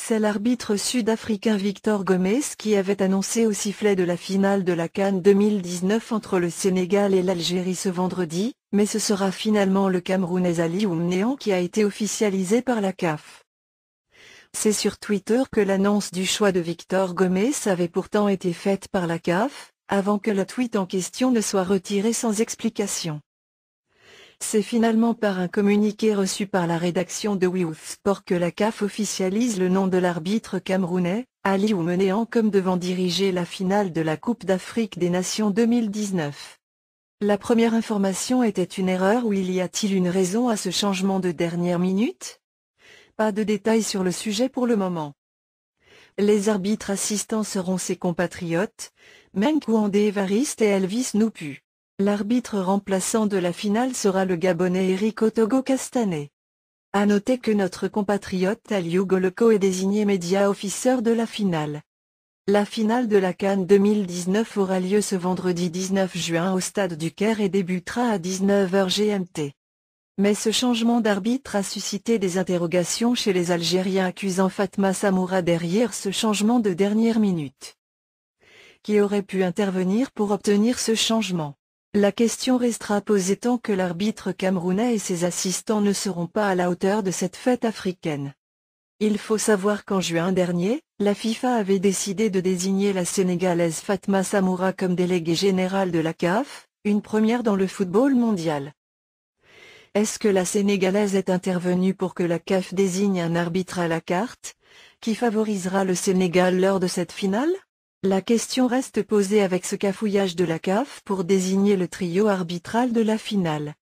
c'est l'arbitre sud-africain Victor Gomez qui avait annoncé au sifflet de la finale de la Cannes 2019 entre le Sénégal et l'Algérie ce vendredi, mais ce sera finalement le Camerounais Ali Oumnéan qui a été officialisé par la CAF. C'est sur Twitter que l'annonce du choix de Victor Gomez avait pourtant été faite par la CAF, avant que le tweet en question ne soit retiré sans explication. C'est finalement par un communiqué reçu par la rédaction de WIOF Sport que la CAF officialise le nom de l'arbitre camerounais, Ali Oumenean comme devant diriger la finale de la Coupe d'Afrique des Nations 2019. La première information était une erreur ou il y a-t-il une raison à ce changement de dernière minute Pas de détails sur le sujet pour le moment. Les arbitres assistants seront ses compatriotes, Menkouande Evariste et Elvis Noupu. L'arbitre remplaçant de la finale sera le Gabonais Eric Otogo Castané. À noter que notre compatriote Aliou Goloko est désigné média officier de la finale. La finale de la Cannes 2019 aura lieu ce vendredi 19 juin au stade du Caire et débutera à 19h GMT. Mais ce changement d'arbitre a suscité des interrogations chez les Algériens accusant Fatma Samoura derrière ce changement de dernière minute. Qui aurait pu intervenir pour obtenir ce changement la question restera posée tant que l'arbitre camerounais et ses assistants ne seront pas à la hauteur de cette fête africaine. Il faut savoir qu'en juin dernier, la FIFA avait décidé de désigner la Sénégalaise Fatma Samoura comme déléguée générale de la CAF, une première dans le football mondial. Est-ce que la Sénégalaise est intervenue pour que la CAF désigne un arbitre à la carte, qui favorisera le Sénégal lors de cette finale la question reste posée avec ce cafouillage de la CAF pour désigner le trio arbitral de la finale.